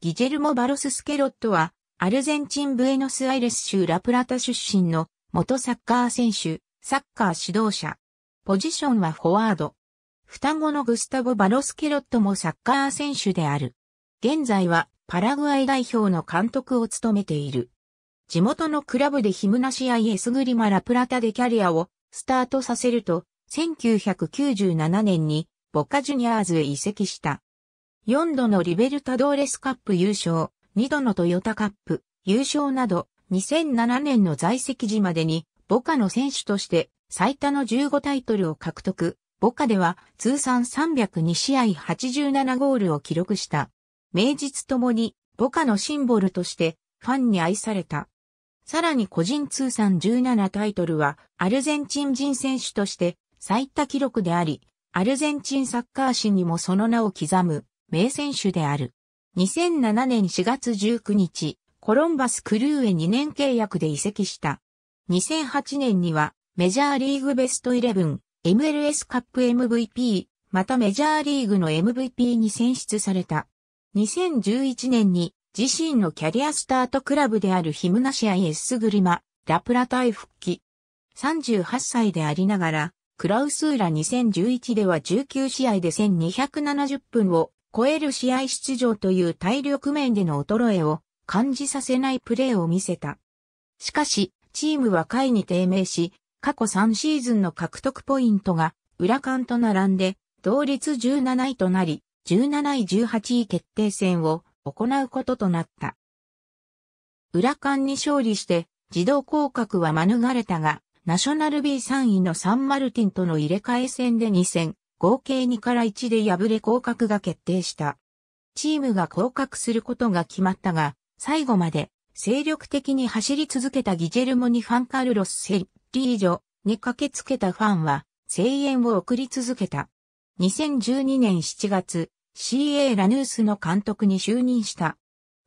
ギジェルモ・バロス・スケロットは、アルゼンチン・ブエノス・アイレス州ラプラタ出身の元サッカー選手、サッカー指導者。ポジションはフォワード。双子のグスタボ・バロス・ケロットもサッカー選手である。現在はパラグアイ代表の監督を務めている。地元のクラブでヒムナシア・イエスグリマ・ラプラタでキャリアをスタートさせると、1997年にボカジュニアーズへ移籍した。4度のリベルタドーレスカップ優勝、2度のトヨタカップ優勝など、2007年の在籍時までに、ボカの選手として最多の15タイトルを獲得。ボカでは通算302試合87ゴールを記録した。名実ともにボカのシンボルとしてファンに愛された。さらに個人通算17タイトルはアルゼンチン人選手として最多記録であり、アルゼンチンサッカー史にもその名を刻む名選手である。2007年4月19日、コロンバスクルーへ2年契約で移籍した。2008年にはメジャーリーグベストイレブン、MLS カップ MVP、またメジャーリーグの MVP に選出された。2011年に自身のキャリアスタートクラブであるヒムナシアイエスグリマ、ラプラタイ復帰。38歳でありながら、クラウスーラ2011では19試合で1270分を超える試合出場という体力面での衰えを感じさせないプレーを見せた。しかし、チームは下位に低迷し、過去3シーズンの獲得ポイントが、裏勘と並んで、同率17位となり、17位18位決定戦を行うこととなった。裏勘に勝利して、自動降格は免れたが、ナショナル B3 位のサンマルティンとの入れ替え戦で2戦、合計2から1で敗れ降格が決定した。チームが降格することが決まったが、最後まで精力的に走り続けたギジェルモニファンカルロス・セリージョに駆けつけたファンは声援を送り続けた。2012年7月、CA ラヌースの監督に就任した。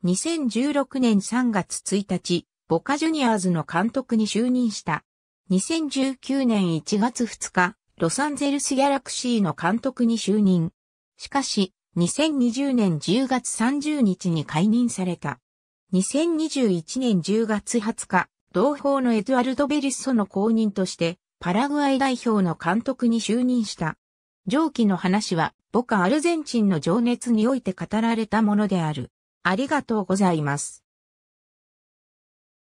2016年3月1日、ボカジュニアーズの監督に就任した。2019年1月2日、ロサンゼルスギャラクシーの監督に就任。しかし、2020年10月30日に解任された。2021年10月20日、同胞のエドワルド・ベリッソの後任として、パラグアイ代表の監督に就任した。上記の話は、僕アルゼンチンの情熱において語られたものである。ありがとうございます。